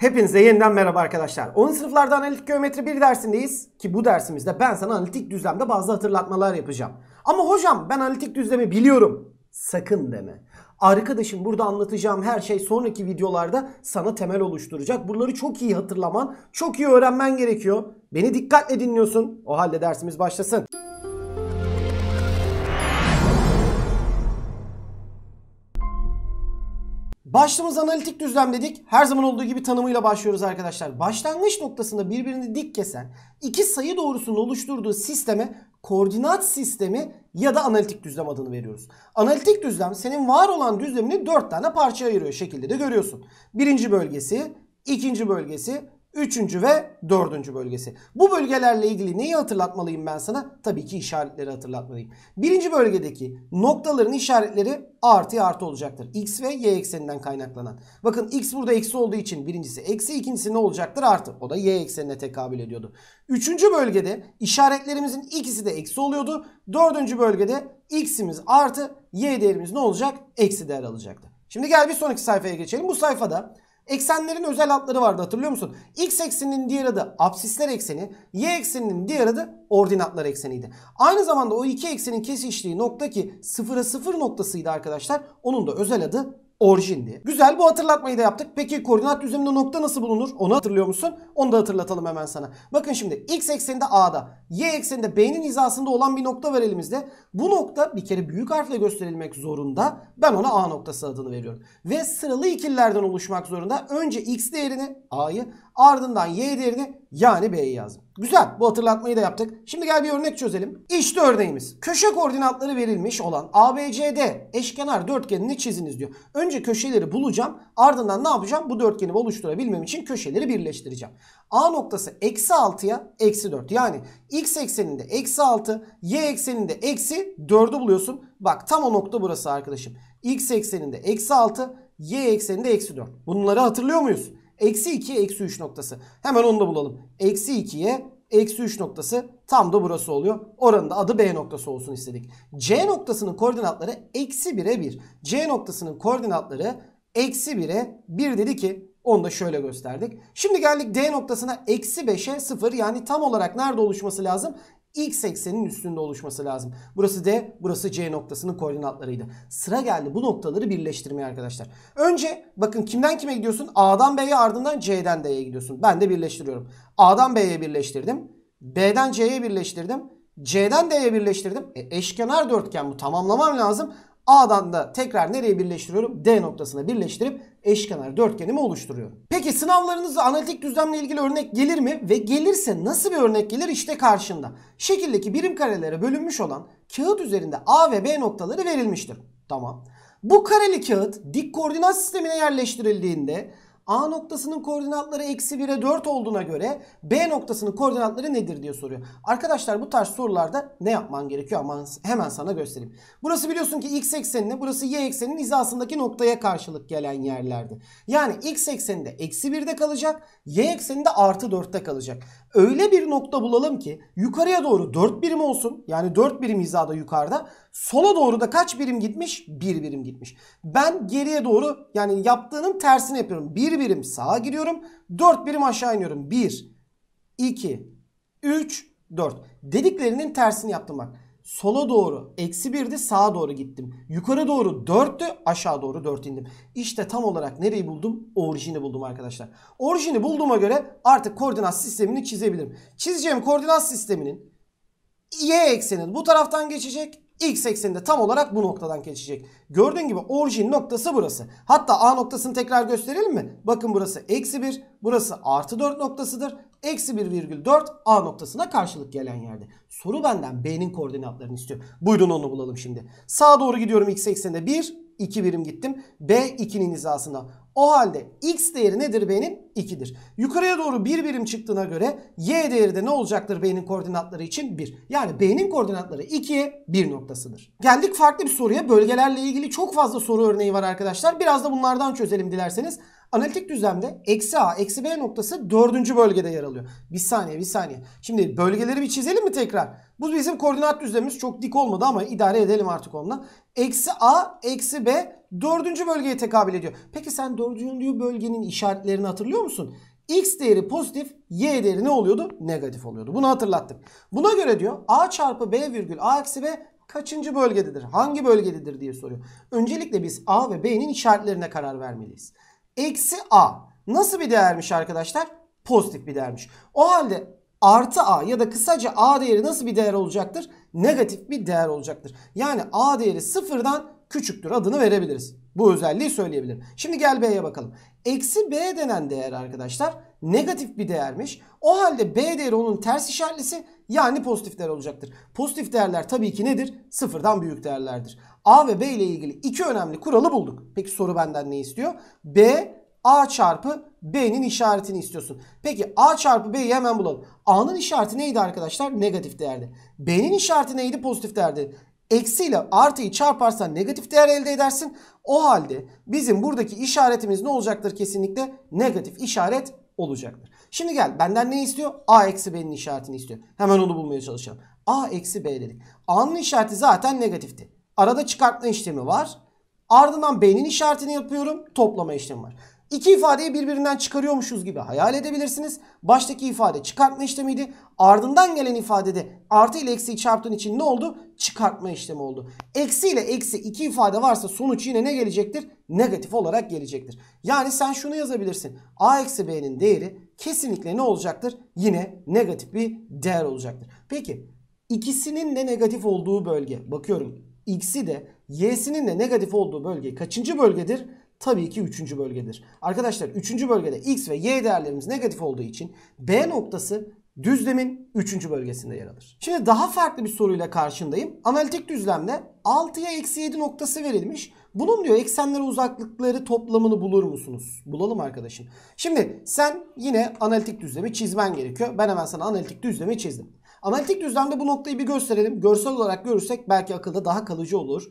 Hepinize yeniden merhaba arkadaşlar. 10. sınıflarda analitik geometri 1 dersindeyiz ki bu dersimizde ben sana analitik düzlemde bazı hatırlatmalar yapacağım. Ama hocam ben analitik düzlemi biliyorum. Sakın deme. Arkadaşım burada anlatacağım her şey sonraki videolarda sana temel oluşturacak. Buraları çok iyi hatırlaman, çok iyi öğrenmen gerekiyor. Beni dikkatle dinliyorsun. O halde dersimiz başlasın. Başlığımız analitik düzlem dedik. Her zaman olduğu gibi tanımıyla başlıyoruz arkadaşlar. Başlangıç noktasında birbirini dik kesen iki sayı doğrusunun oluşturduğu sisteme koordinat sistemi ya da analitik düzlem adını veriyoruz. Analitik düzlem senin var olan düzlemini dört tane parçaya ayırıyor şekilde de görüyorsun. Birinci bölgesi, ikinci bölgesi, Üçüncü ve dördüncü bölgesi. Bu bölgelerle ilgili neyi hatırlatmalıyım ben sana? Tabii ki işaretleri hatırlatmalıyım. Birinci bölgedeki noktaların işaretleri artı artı olacaktır. X ve Y ekseninden kaynaklanan. Bakın X burada eksi olduğu için birincisi eksi ikincisi ne olacaktır? Artı. O da Y eksenine tekabül ediyordu. Üçüncü bölgede işaretlerimizin ikisi de eksi oluyordu. Dördüncü bölgede X'imiz artı Y değerimiz ne olacak? Eksi değer alacaktı. Şimdi gel bir sonraki sayfaya geçelim. Bu sayfada Eksenlerin özel adları vardı hatırlıyor musun? X ekseninin diğer adı absisler ekseni, Y ekseninin diğer adı ordinatlar ekseniydi. Aynı zamanda o iki eksenin kesiştiği nokta ki sıfıra sıfır noktasıydı arkadaşlar. Onun da özel adı orijindi. Güzel bu hatırlatmayı da yaptık. Peki koordinat düzleminde nokta nasıl bulunur? Onu hatırlıyor musun? Onu da hatırlatalım hemen sana. Bakın şimdi x ekseninde a'da, y ekseninde b'nin hizasında olan bir nokta var elimizde. Bu nokta bir kere büyük harfle gösterilmek zorunda. Ben ona a noktası adını veriyorum. Ve sıralı ikililerden oluşmak zorunda. Önce x değerini a'yı Ardından y değerini yani b'yi yazdım. Güzel bu hatırlatmayı da yaptık. Şimdi gel bir örnek çözelim. İşte örneğimiz. Köşe koordinatları verilmiş olan ABCD eşkenar dörtgenini çiziniz diyor. Önce köşeleri bulacağım. Ardından ne yapacağım? Bu dörtgeni oluşturabilmem için köşeleri birleştireceğim. A noktası eksi 6'ya eksi 4. Yani x ekseninde eksi 6, y ekseninde eksi 4'ü buluyorsun. Bak tam o nokta burası arkadaşım. x ekseninde eksi 6, y ekseninde eksi 4. Bunları hatırlıyor muyuz? Eksi 2, eksi 3 noktası. Hemen onu da bulalım. Eksi 2'ye eksi 3 noktası tam da burası oluyor. Oranın da adı B noktası olsun istedik. C noktasının koordinatları eksi 1'e 1. C noktasının koordinatları eksi 1'e 1 dedi ki onu da şöyle gösterdik. Şimdi geldik D noktasına eksi 5'e 0 yani tam olarak nerede oluşması lazım? x eksenin üstünde oluşması lazım. Burası D, burası C noktasının koordinatlarıydı. Sıra geldi bu noktaları birleştirmeye arkadaşlar. Önce bakın kimden kime gidiyorsun? A'dan B'ye ardından C'den D'ye gidiyorsun. Ben de birleştiriyorum. A'dan B'ye birleştirdim. B'den C'ye birleştirdim. C'den D'ye birleştirdim. E, eşkenar dörtgen bu tamamlamam lazım. A'dan da tekrar nereye birleştiriyorum? D noktasına birleştirip eşkenar dörtgenimi oluşturuyorum. Peki sınavlarınızda analitik düzlemle ilgili örnek gelir mi? Ve gelirse nasıl bir örnek gelir? İşte karşında. Şekildeki birim karelere bölünmüş olan kağıt üzerinde A ve B noktaları verilmiştir. Tamam. Bu kareli kağıt dik koordinat sistemine yerleştirildiğinde A noktasının koordinatları eksi 1'e 4 olduğuna göre B noktasının koordinatları nedir diye soruyor. Arkadaşlar bu tarz sorularda ne yapman gerekiyor ama hemen sana göstereyim. Burası biliyorsun ki x eksenine burası y ekseninin hizasındaki noktaya karşılık gelen yerlerdi. Yani x ekseninde eksi 1'de kalacak y ekseninde artı 4'te kalacak. Öyle bir nokta bulalım ki yukarıya doğru 4 birim olsun yani 4 birim hizada yukarıda Sola doğru da kaç birim gitmiş? bir birim gitmiş. Ben geriye doğru yani yaptığının tersini yapıyorum. bir birim sağa giriyorum. dört birim aşağı iniyorum. Bir, iki, üç, dört. Dediklerinin tersini yaptım bak. Sola doğru eksi birdi, sağa doğru gittim. Yukarı doğru dörttü, aşağı doğru dört indim. İşte tam olarak nereyi buldum? Orijini buldum arkadaşlar. Orijini bulduğuma göre artık koordinat sistemini çizebilirim. Çizeceğim koordinat sisteminin y ekseni bu taraftan geçecek. X ekseninde tam olarak bu noktadan geçecek. Gördüğün gibi orijin noktası burası. Hatta A noktasını tekrar gösterelim mi? Bakın burası eksi 1, burası artı 4 noktasıdır. Eksi 1,4 A noktasına karşılık gelen yerde. Soru benden B'nin koordinatlarını istiyor. Buyurun onu bulalım şimdi. Sağa doğru gidiyorum X ekseninde 1, 2 birim gittim. B 2'nin hizasına. O halde x değeri nedir B'nin? 2'dir. Yukarıya doğru 1 bir birim çıktığına göre y değeri de ne olacaktır B'nin koordinatları için? 1. Yani B'nin koordinatları 2'ye 1 noktasıdır. Geldik farklı bir soruya. Bölgelerle ilgili çok fazla soru örneği var arkadaşlar. Biraz da bunlardan çözelim dilerseniz. Analitik düzlemde eksi a eksi b noktası dördüncü bölgede yer alıyor. Bir saniye bir saniye. Şimdi bölgeleri bir çizelim mi tekrar? Bu bizim koordinat düzlemimiz çok dik olmadı ama idare edelim artık onunla. Eksi a eksi b dördüncü bölgeye tekabül ediyor. Peki sen dördüncü bölgenin işaretlerini hatırlıyor musun? X değeri pozitif, Y değeri ne oluyordu? Negatif oluyordu. Bunu hatırlattık. Buna göre diyor A çarpı B virgül A eksi B kaçıncı bölgededir? Hangi bölgededir diye soruyor. Öncelikle biz A ve B'nin işaretlerine karar vermeliyiz eksi a. Nasıl bir değermiş arkadaşlar? Pozitif bir değermiş. O halde artı a ya da kısaca a değeri nasıl bir değer olacaktır? Negatif bir değer olacaktır. Yani a değeri sıfırdan küçüktür adını verebiliriz. Bu özelliği söyleyebilirim. Şimdi gel b'ye bakalım. Eksi b denen değer arkadaşlar negatif bir değermiş. O halde b değeri onun ters işaretlisi yani pozitif değer olacaktır. Pozitif değerler tabii ki nedir? Sıfırdan büyük değerlerdir. A ve B ile ilgili iki önemli kuralı bulduk. Peki soru benden ne istiyor? B A çarpı B'nin işaretini istiyorsun. Peki A çarpı B'yi hemen bulalım. A'nın işareti neydi arkadaşlar? Negatif değerdi. B'nin işareti neydi? Pozitif değerdi. Eksi ile artıyı çarparsan negatif değer elde edersin. O halde bizim buradaki işaretimiz ne olacaktır kesinlikle? Negatif işaret olacaktır. Şimdi gel benden ne istiyor? A eksi B'nin işaretini istiyor. Hemen onu bulmaya çalışalım. A eksi B dedik. A'nın işareti zaten negatifti. Arada çıkartma işlemi var. Ardından b'nin işaretini yapıyorum. Toplama işlemi var. İki ifadeyi birbirinden çıkarıyormuşuz gibi hayal edebilirsiniz. Baştaki ifade çıkartma işlemiydi. Ardından gelen ifadede artı ile eksiyi çarptığın için ne oldu? Çıkartma işlemi oldu. Eksi ile eksi iki ifade varsa sonuç yine ne gelecektir? Negatif olarak gelecektir. Yani sen şunu yazabilirsin. A eksi B'nin değeri kesinlikle ne olacaktır? Yine negatif bir değer olacaktır. Peki ikisinin de negatif olduğu bölge. Bakıyorum x'i de y'sinin de negatif olduğu bölge kaçıncı bölgedir? Tabii ki üçüncü bölgedir. Arkadaşlar üçüncü bölgede x ve y değerlerimiz negatif olduğu için B noktası düzlemin üçüncü bölgesinde yer alır. Şimdi daha farklı bir soruyla karşındayım. Analitik düzlemde 6'ya eksi 7 noktası verilmiş. Bunun diyor eksenlere uzaklıkları toplamını bulur musunuz? Bulalım arkadaşım. Şimdi sen yine analitik düzlemi çizmen gerekiyor. Ben hemen sana analitik düzlemi çizdim. Analitik düzlemde bu noktayı bir gösterelim. Görsel olarak görürsek belki akılda daha kalıcı olur.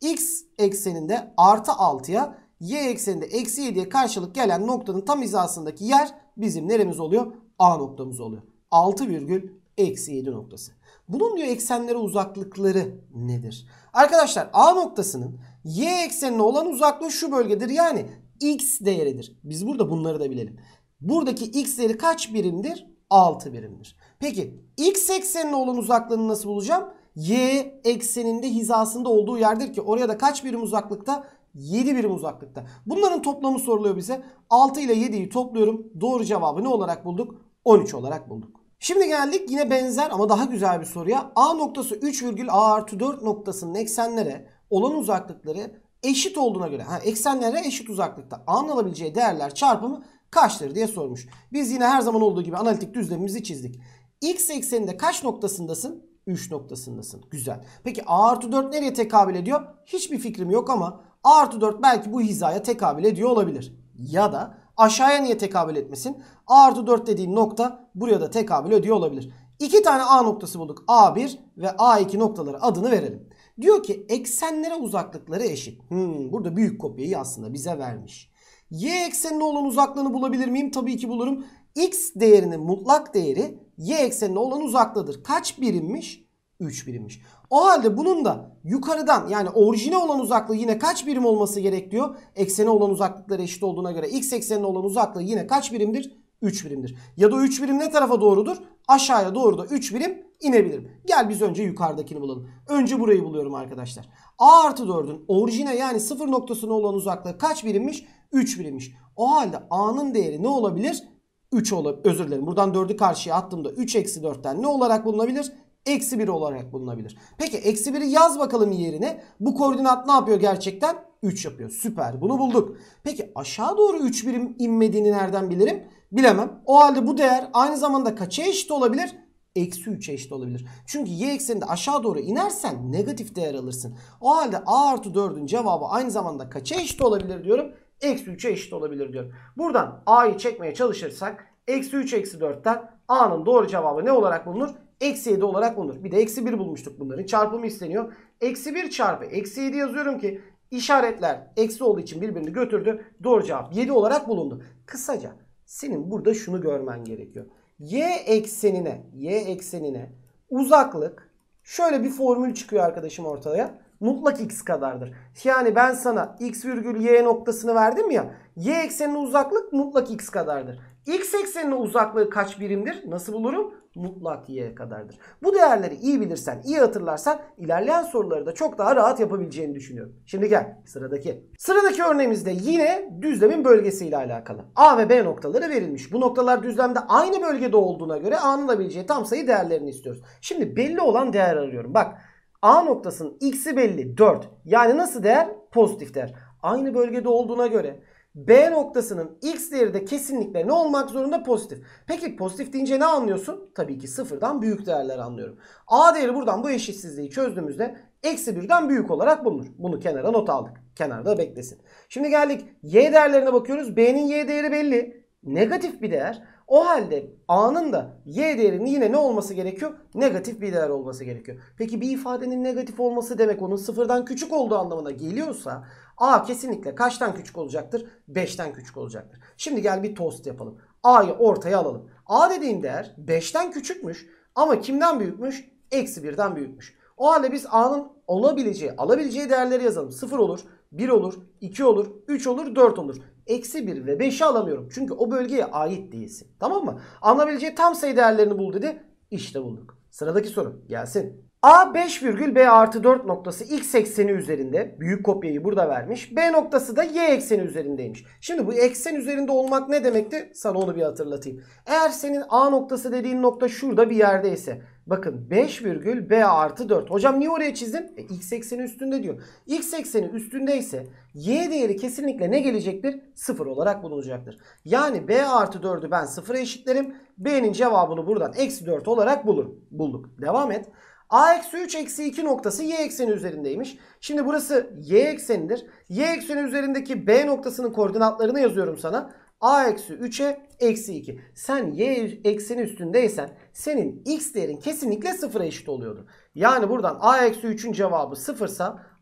X ekseninde artı 6'ya y ekseninde eksi 7'ye karşılık gelen noktanın tam hizasındaki yer bizim neremiz oluyor? A noktamız oluyor. 6 virgül eksi 7 noktası. Bunun diyor eksenlere uzaklıkları nedir? Arkadaşlar A noktasının y eksenine olan uzaklığı şu bölgedir. Yani x değeridir. Biz burada bunları da bilelim. Buradaki x değeri kaç birimdir? 6 birimdir. Peki x eksenine olan uzaklığını nasıl bulacağım? Y ekseninde hizasında olduğu yerdir ki oraya da kaç birim uzaklıkta? 7 birim uzaklıkta. Bunların toplamı soruluyor bize. 6 ile 7'yi topluyorum. Doğru cevabı ne olarak bulduk? 13 olarak bulduk. Şimdi geldik yine benzer ama daha güzel bir soruya. A noktası 3 virgül A artı 4 noktasının eksenlere olan uzaklıkları eşit olduğuna göre ha, eksenlere eşit uzaklıkta A'nın alabileceği değerler çarpımı kaçtır diye sormuş. Biz yine her zaman olduğu gibi analitik düzlemimizi çizdik. X ekseninde kaç noktasındasın? 3 noktasındasın. Güzel. Peki A artı 4 nereye tekabül ediyor? Hiçbir fikrim yok ama A artı 4 belki bu hizaya tekabül ediyor olabilir. Ya da aşağıya niye tekabül etmesin? A artı 4 dediğim nokta buraya da tekabül ediyor olabilir. İki tane A noktası bulduk. A1 ve A2 noktaları adını verelim. Diyor ki eksenlere uzaklıkları eşit. Hmm, burada büyük kopyayı aslında bize vermiş. Y eksenine olan uzaklığını bulabilir miyim? Tabii ki bulurum. X değerinin mutlak değeri y eksenine olan uzaklıdır. Kaç birimmiş? 3 birimmiş. O halde bunun da yukarıdan yani orijine olan uzaklığı yine kaç birim olması gerekiyor. diyor. Eksene olan uzaklıkları eşit olduğuna göre x eksenine olan uzaklığı yine kaç birimdir? 3 birimdir. Ya da 3 birim ne tarafa doğrudur? Aşağıya doğru da 3 birim inebilirim. Gel biz önce yukarıdakini bulalım. Önce burayı buluyorum arkadaşlar. A artı 4'ün orijine yani sıfır noktasına olan uzaklığı kaç birimmiş? 3 birimmiş. O halde A'nın değeri ne olabilir? 3 olup Özür dilerim. Buradan 4'ü karşıya attığımda 3 eksi 4'ten ne olarak bulunabilir? Eksi 1 olarak bulunabilir. Peki eksi 1'i yaz bakalım yerine. Bu koordinat ne yapıyor gerçekten? 3 yapıyor. Süper. Bunu bulduk. Peki aşağı doğru 3 birim inmediğini nereden bilirim? Bilemem. O halde bu değer aynı zamanda kaça eşit olabilir? Eksi 3'e eşit olabilir. Çünkü y ekseninde aşağı doğru inersen negatif değer alırsın. O halde a artı 4'ün cevabı aynı zamanda kaça eşit olabilir diyorum? eksi 3'e eşit olabilir diyor. Buradan a'yı çekmeye çalışırsak eksi 3 eksi 4'ten a'nın doğru cevabı ne olarak bulunur? Eksi 7 olarak bulunur. Bir de eksi 1 bulmuştuk bunların çarpımı isteniyor. Eksi 1 çarpı eksi 7 yazıyorum ki işaretler eksi olduğu için birbirini götürdü. Doğru cevap 7 olarak bulundu. Kısaca senin burada şunu görmen gerekiyor. Y eksenine, y eksenine uzaklık şöyle bir formül çıkıyor arkadaşım ortaya mutlak x kadardır. Yani ben sana x virgül y noktasını verdim ya. Y eksenine uzaklık mutlak x kadardır. X eksenine uzaklığı kaç birimdir? Nasıl bulurum? Mutlak y kadardır. Bu değerleri iyi bilirsen, iyi hatırlarsan ilerleyen soruları da çok daha rahat yapabileceğini düşünüyorum. Şimdi gel sıradaki. Sıradaki örneğimizde yine düzlemin bölgesiyle alakalı. A ve B noktaları verilmiş. Bu noktalar düzlemde aynı bölgede olduğuna göre A'nın tam sayı değerlerini istiyoruz. Şimdi belli olan değer arıyorum. Bak A noktasının x'i belli 4. Yani nasıl değer? Pozitif değer. Aynı bölgede olduğuna göre B noktasının x değeri de kesinlikle ne olmak zorunda? Pozitif. Peki pozitif deyince ne anlıyorsun? Tabii ki sıfırdan büyük değerler anlıyorum. A değeri buradan bu eşitsizliği çözdüğümüzde eksi birden büyük olarak bulunur. Bunu kenara not aldık. Kenarda beklesin. Şimdi geldik y değerlerine bakıyoruz. B'nin y değeri belli. Negatif bir değer. O halde A'nın da Y değerinin yine ne olması gerekiyor? Negatif bir değer olması gerekiyor. Peki bir ifadenin negatif olması demek onun sıfırdan küçük olduğu anlamına geliyorsa A kesinlikle kaçtan küçük olacaktır? 5'ten küçük olacaktır. Şimdi gel bir tost yapalım. A'yı ortaya alalım. A dediğin değer 5'ten küçükmüş ama kimden büyükmüş? Eksi 1'den büyükmüş. O halde biz A'nın olabileceği, alabileceği değerleri yazalım. 0 olur, 1 olur, 2 olur, 3 olur, 4 olur. Eksi 1 ve 5'i alamıyorum. Çünkü o bölgeye ait değilsin. Tamam mı? Alınabileceği tam sayı değerlerini bul dedi. İşte bulduk. Sıradaki soru gelsin. A 5 virgül B artı 4 noktası x ekseni üzerinde. Büyük kopyayı burada vermiş. B noktası da y ekseni üzerindeymiş. Şimdi bu eksen üzerinde olmak ne demekti? Sana onu bir hatırlatayım. Eğer senin A noktası dediğin nokta şurada bir yerdeyse Bakın 5 virgül B artı 4. Hocam niye oraya çizdin? E, x ekseni üstünde diyor. X ekseni üstündeyse Y değeri kesinlikle ne gelecektir? 0 olarak bulunacaktır. Yani B artı 4'ü ben 0'a eşitlerim. B'nin cevabını buradan eksi 4 olarak bulurum. bulduk. Devam et. A eksi 3 eksi 2 noktası y ekseni üzerindeymiş. Şimdi burası y eksenidir. Y ekseni üzerindeki B noktasının koordinatlarını yazıyorum sana a eksi 3'e eksi 2. Sen y ekseni üstündeysen senin x değerin kesinlikle 0'a eşit oluyordu. Yani buradan a eksi 3'ün cevabı 0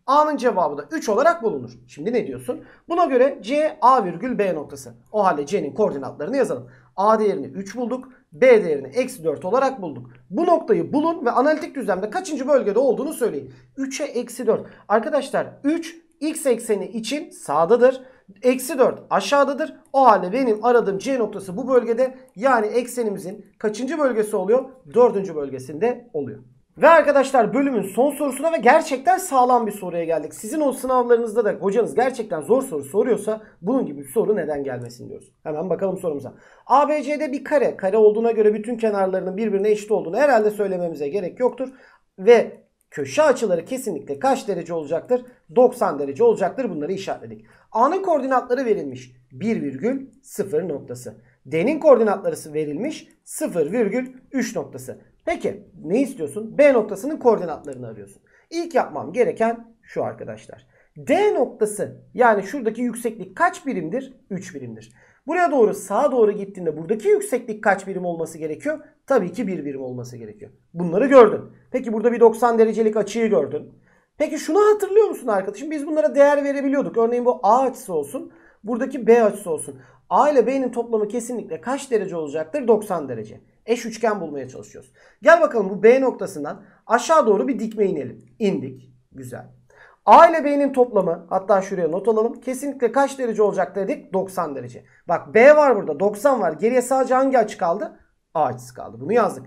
a'nın cevabı da 3 olarak bulunur. Şimdi ne diyorsun? Buna göre c a virgül b noktası. O halde c'nin koordinatlarını yazalım. a değerini 3 bulduk. B değerini eksi 4 olarak bulduk. Bu noktayı bulun ve analitik düzlemde kaçıncı bölgede olduğunu söyleyin. 3'e eksi 4. Arkadaşlar 3 x ekseni için sağdadır. Eksi 4 aşağıdadır. O halde benim aradığım C noktası bu bölgede. Yani eksenimizin kaçıncı bölgesi oluyor? Dördüncü bölgesinde oluyor. Ve arkadaşlar bölümün son sorusuna ve gerçekten sağlam bir soruya geldik. Sizin o sınavlarınızda da hocanız gerçekten zor soru soruyorsa bunun gibi bir soru neden gelmesin diyoruz. Hemen bakalım sorumuza. ABC'de bir kare, kare olduğuna göre bütün kenarlarının birbirine eşit olduğunu herhalde söylememize gerek yoktur. Ve köşe açıları kesinlikle kaç derece olacaktır? 90 derece olacaktır. Bunları işaretledik. A'nın koordinatları verilmiş 1,0 noktası. D'nin koordinatları verilmiş 0,3 noktası. Peki ne istiyorsun? B noktasının koordinatlarını arıyorsun. İlk yapmam gereken şu arkadaşlar. D noktası yani şuradaki yükseklik kaç birimdir? 3 birimdir. Buraya doğru sağa doğru gittiğinde buradaki yükseklik kaç birim olması gerekiyor? Tabii ki 1 birim olması gerekiyor. Bunları gördün. Peki burada bir 90 derecelik açıyı gördün. Peki şunu hatırlıyor musun arkadaşım? Biz bunlara değer verebiliyorduk. Örneğin bu A açısı olsun. Buradaki B açısı olsun. A ile B'nin toplamı kesinlikle kaç derece olacaktır? 90 derece. Eş üçgen bulmaya çalışıyoruz. Gel bakalım bu B noktasından aşağı doğru bir dikme inelim. İndik. Güzel. A ile B'nin toplamı hatta şuraya not alalım. Kesinlikle kaç derece olacak dedik? 90 derece. Bak B var burada 90 var. Geriye sadece hangi açı kaldı? A açısı kaldı. Bunu yazdık.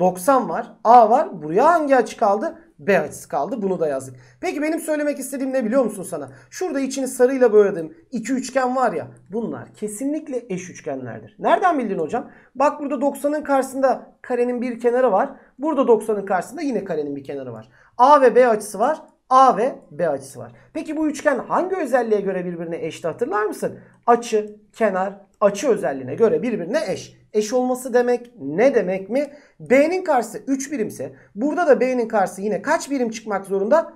90 var. A var. Buraya hangi açı kaldı? B açısı kaldı. Bunu da yazdık. Peki benim söylemek istediğim ne biliyor musun sana? Şurada içini sarıyla boyadığım iki üçgen var ya. Bunlar kesinlikle eş üçgenlerdir. Nereden bildin hocam? Bak burada 90'ın karşısında karenin bir kenarı var. Burada 90'ın karşısında yine karenin bir kenarı var. A ve B açısı var. A ve B açısı var. Peki bu üçgen hangi özelliğe göre birbirine eşti hatırlar mısın? Açı, kenar, açı özelliğine göre birbirine eş eş olması demek. Ne demek mi? B'nin karşısı 3 birimse burada da B'nin karşısı yine kaç birim çıkmak zorunda?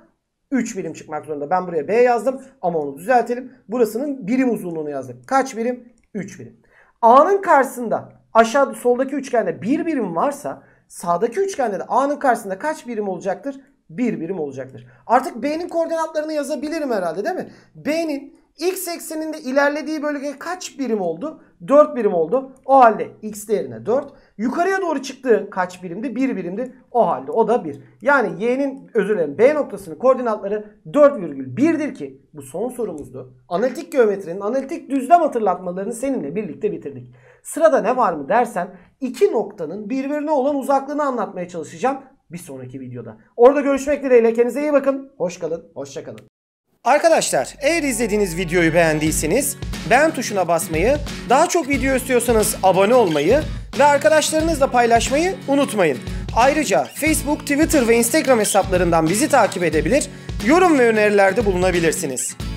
3 birim çıkmak zorunda. Ben buraya B yazdım ama onu düzeltelim. Burasının birim uzunluğunu yazdık. Kaç birim? 3 birim. A'nın karşısında aşağı soldaki üçgende 1 bir birim varsa sağdaki üçgende de A'nın karşısında kaç birim olacaktır? 1 bir birim olacaktır. Artık B'nin koordinatlarını yazabilirim herhalde değil mi? B'nin X ekseninde ilerlediği bölge kaç birim oldu? 4 birim oldu. O halde x değerine 4. Yukarıya doğru çıktı kaç birimdi? 1 birimdi. O halde o da 1. Yani y'nin özür dilerim b noktasının koordinatları 4,1'dir ki bu son sorumuzdu. Analitik geometrinin analitik düzlem hatırlatmalarını seninle birlikte bitirdik. Sırada ne var mı dersen iki noktanın birbirine olan uzaklığını anlatmaya çalışacağım bir sonraki videoda. Orada görüşmek dileğiyle kendinize iyi bakın. Hoş kalın, hoşça kalın. Arkadaşlar eğer izlediğiniz videoyu beğendiyseniz beğen tuşuna basmayı, daha çok video istiyorsanız abone olmayı ve arkadaşlarınızla paylaşmayı unutmayın. Ayrıca Facebook, Twitter ve Instagram hesaplarından bizi takip edebilir, yorum ve önerilerde bulunabilirsiniz.